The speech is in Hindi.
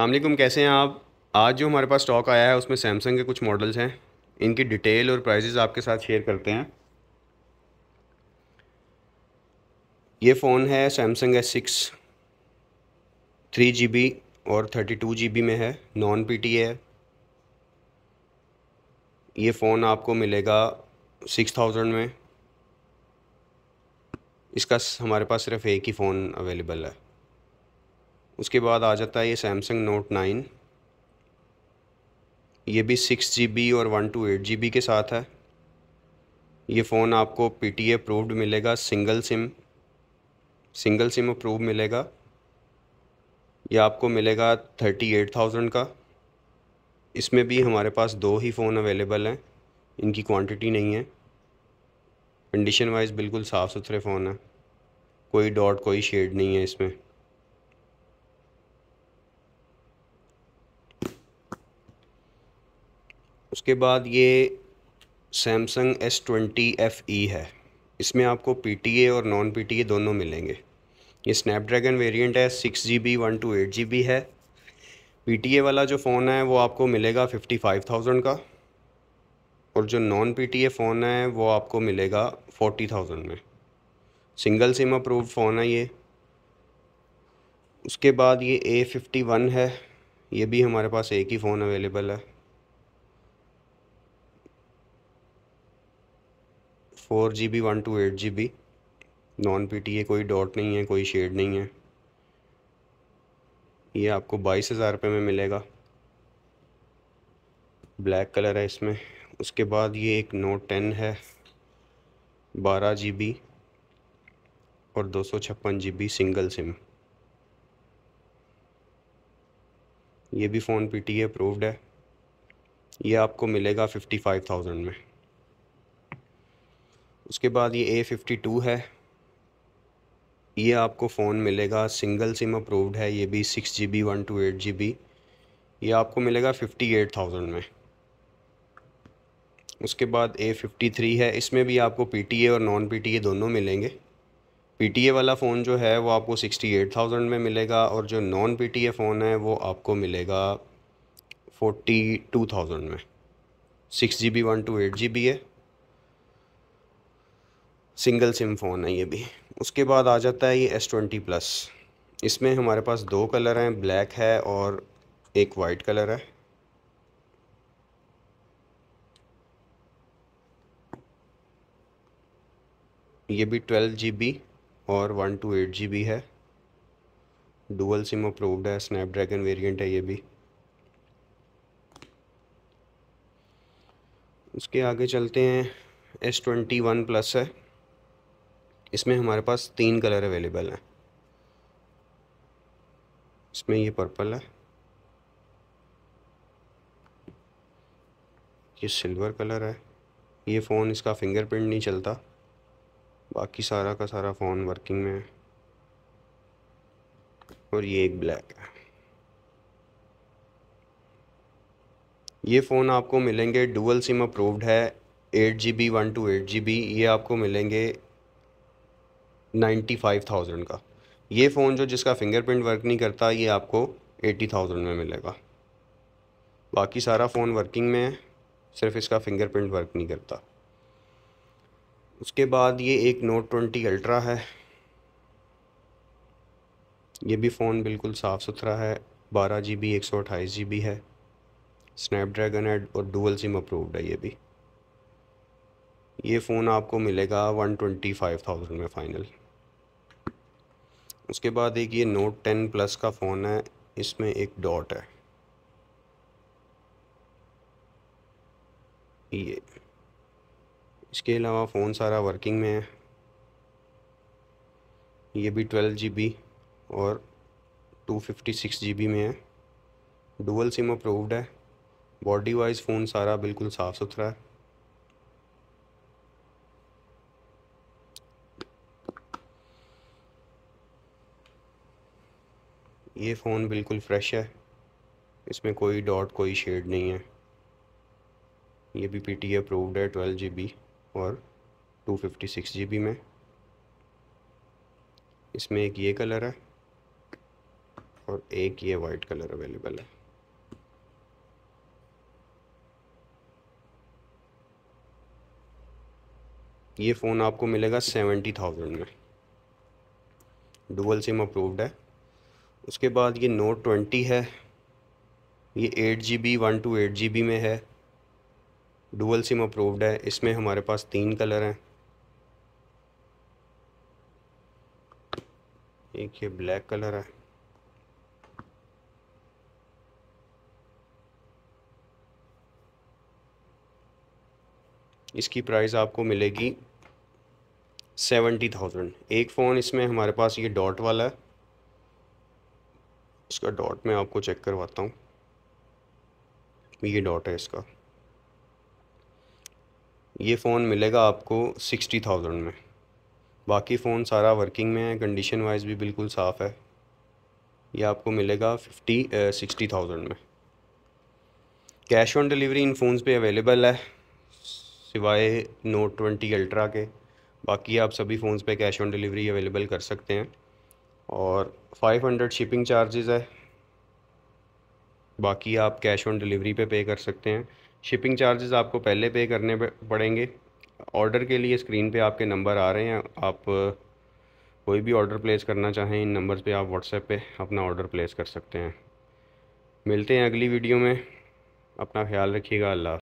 अलमेकम कैसे हैं आप आज जो हमारे पास स्टॉक आया है उसमें सैमसंग के कुछ मॉडल्स हैं इनकी डिटेल और प्राइजेज़ आपके साथ शेयर करते हैं ये फ़ोन है Samsung S six three G B और थर्टी टू जी बी में है नॉन पी टी है ये फ़ोन आपको मिलेगा सिक्स थाउजेंड में इसका हमारे पास सिर्फ़ एक ही फ़ोन अवेलेबल है उसके बाद आ जाता है ये सैमसंग नोट नाइन ये भी सिक्स जी बी और one two eight G B के साथ है ये फ़ोन आपको पी टी अप्रूव्ड मिलेगा single SIM single SIM approve मिलेगा ये आपको मिलेगा थर्टी एट थाउजेंड का इसमें भी हमारे पास दो ही फ़ोन अवेलेबल हैं इनकी क्वांटिटी नहीं है कंडीशन वाइज बिल्कुल साफ़ सुथरे फ़ोन हैं कोई डॉट कोई शेड नहीं है इसमें उसके बाद ये Samsung S twenty F E है इसमें आपको पी टी ए और नॉन पी टी ए दोनों मिलेंगे ये स्नैपड्रैगन वेरिएंट है six G B one two eight G B है पी टी ए वाला जो फ़ोन है वो आपको मिलेगा फिफ्टी फाइव थाउजेंड का और जो non P T A phone है वो आपको मिलेगा फोर्टी थाउजेंड में सिंगल सिम अप्रूव फ़ोन है ये उसके बाद ये ए फिफ्टी वन है ये भी हमारे पास एक ही फ़ोन अवेलेबल है four G B one two eight G B non P T A कोई डॉट नहीं है कोई शेड नहीं है ये आपको बाईस हज़ार रुपये में मिलेगा ब्लैक कलर है इसमें उसके बाद ये एक नोट टेन है बारह जी बी और दो सौ छप्पन जी बी सिंगल सिम ये भी phone P T A approved है ये आपको मिलेगा फिफ्टी फाइव थाउजेंड में उसके बाद ये ए फिफ्टी टू है ये आपको फ़ोन मिलेगा सिंगल सिम अप्रूव्ड है ये भी six G B one two eight G B ये आपको मिलेगा फिफ्टी एट थाउजेंड में उसके बाद ए फिफ्टी थ्री है इसमें भी आपको पी टी ए और नॉन पी टी ए दोनों मिलेंगे पी टी ए वाला फ़ोन जो है वो आपको सिक्सटी एट थाउजेंड में मिलेगा और जो non P T A phone है वो आपको मिलेगा फोर्टी टू थाउजेंड में six G B one two eight G B है सिंगल सिम फ़ोन है ये भी उसके बाद आ जाता है ये एस ट्वेंटी प्लस इसमें हमारे पास दो कलर हैं ब्लैक है और एक वाइट कलर है ये भी ट्वेल्व जी बी और one two eight G B है डुअल सिम अप्रूव्ड है स्नैपड्रैगन वेरिएंट है ये भी उसके आगे चलते हैं एस ट्वेंटी वन प्लस है इसमें हमारे पास तीन कलर अवेलेबल हैं इसमें ये पर्पल है ये सिल्वर कलर है ये फ़ोन इसका फिंगरप्रिंट नहीं चलता बाकी सारा का सारा फ़ोन वर्किंग में है और ये एक ब्लैक है ये फ़ोन आपको मिलेंगे डुअल सिम अप्रूव्ड है eight G B one two eight G B ये आपको मिलेंगे नाइन्टी फाइव थाउजेंड का ये फ़ोन जो जिसका फिंगरप्रिंट वर्क नहीं करता ये आपको एटी थाउजेंड में मिलेगा बाकी सारा फ़ोन वर्किंग में है सिर्फ इसका फिंगरप्रिंट वर्क नहीं करता उसके बाद ये एक नोट ट्वेंटी अल्ट्रा है ये भी फ़ोन बिल्कुल साफ़ सुथरा है बारह जी बी एक सौ अट्ठाईस जी बी है स्नैपड्रैगन है और डुअल सिम अप्रूव्ड है ये भी ये फ़ोन आपको मिलेगा वन ट्वेंटी फाइव थाउजेंड में फ़ाइनल उसके बाद एक ये नोट टेन प्लस का फ़ोन है इसमें एक डॉट है ये इसके अलावा फ़ोन सारा वर्किंग में है ये भी ट्वेल्व जी बी और two fifty six G B में है डुअल सिम अप्रूव्ड है बॉडी वाइज फ़ोन सारा बिल्कुल साफ़ सुथरा है ये फ़ोन बिल्कुल फ्रेश है इसमें कोई डॉट कोई शेड नहीं है ये भी पी टी अप्रूव्ड है ट्वेल्व जी बी और two fifty six G B में इसमें एक ये कलर है और एक ये वाइट कलर अवेलेबल है ये फ़ोन आपको मिलेगा सेवेंटी थाउजेंड में डुअल सिम अप्रूव्ड है उसके बाद ये नोट ट्वेंटी है ये eight G B one two eight G B में है डुअल सिम अप्रूव्ड है इसमें हमारे पास तीन कलर हैं एक ये ब्लैक कलर है इसकी प्राइस आपको मिलेगी सेवेंटी थाउजेंड एक फ़ोन इसमें हमारे पास ये डॉट वाला है इसका डॉट मैं आपको चेक करवाता हूँ ये डॉट है इसका ये फ़ोन मिलेगा आपको सिक्सटी थाउजेंड में बाकी फ़ोन सारा वर्किंग में है कंडीशन वाइज भी बिल्कुल साफ़ है ये आपको मिलेगा फिफ्टी सिक्सटी थाउजेंड में कैश ऑन डिलीवरी इन फ़ोन्स पे अवेलेबल है सिवाय नोट ट्वेंटी अल्ट्रा के बाकी आप सभी फ़ोन्स पे कैश ऑन डिलीवरी अवेलेबल कर सकते हैं और 500 शिपिंग चार्जेस है बाकी आप कैश ऑन डिलीवरी पे पे कर सकते हैं शिपिंग चार्जेस आपको पहले पे करने पड़ेंगे ऑर्डर के लिए स्क्रीन पे आपके नंबर आ रहे हैं आप कोई भी ऑर्डर प्लेस करना चाहें इन नंबर्स पे आप व्हाट्सएप पे अपना ऑर्डर प्लेस कर सकते हैं मिलते हैं अगली वीडियो में अपना ख्याल रखिएगा अल्लाह